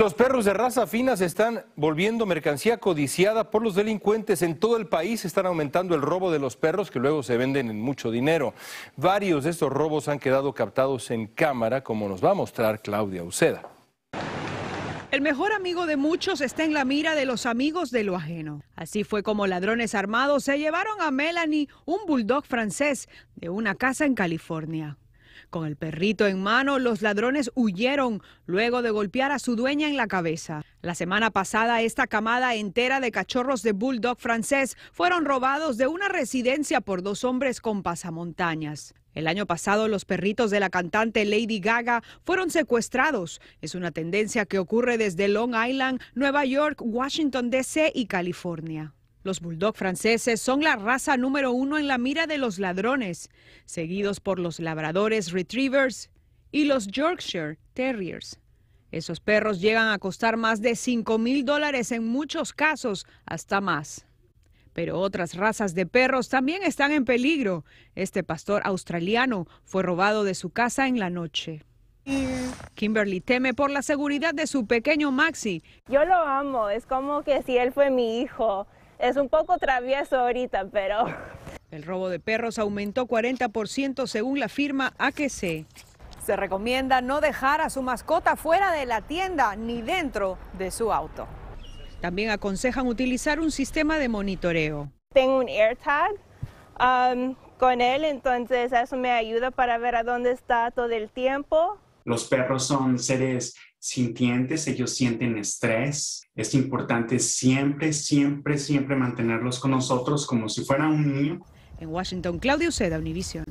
Los perros de raza fina se están volviendo mercancía codiciada por los delincuentes. En todo el país están aumentando el robo de los perros que luego se venden en mucho dinero. Varios de estos robos han quedado captados en cámara, como nos va a mostrar Claudia Uceda. El mejor amigo de muchos está en la mira de los amigos de lo ajeno. Así fue como ladrones armados se llevaron a Melanie, un bulldog francés, de una casa en California. Con el perrito en mano, los ladrones huyeron luego de golpear a su dueña en la cabeza. La semana pasada, esta camada entera de cachorros de bulldog francés fueron robados de una residencia por dos hombres con pasamontañas. El año pasado los perritos de la cantante Lady Gaga fueron secuestrados. Es una tendencia que ocurre desde Long Island, Nueva York, Washington, D.C. y California. Los bulldog franceses son la raza número uno en la mira de los ladrones, seguidos por los labradores retrievers y los Yorkshire Terriers. Esos perros llegan a costar más de 5 mil dólares en muchos casos, hasta más. Pero otras razas de perros también están en peligro. Este pastor australiano fue robado de su casa en la noche. Kimberly teme por la seguridad de su pequeño Maxi. Yo lo amo, es como que si él fue mi hijo es un poco travieso ahorita, pero... El robo de perros aumentó 40% según la firma AQC. Se recomienda no dejar a su mascota fuera de la tienda ni dentro de su auto. También aconsejan utilizar un sistema de monitoreo. Tengo un AirTag um, con él, entonces eso me ayuda para ver a dónde está todo el tiempo. Los perros son seres sintientes, ellos sienten estrés. Es importante siempre, siempre, siempre mantenerlos con nosotros como si fuera un niño. En Washington, Claudio Seda, Univision.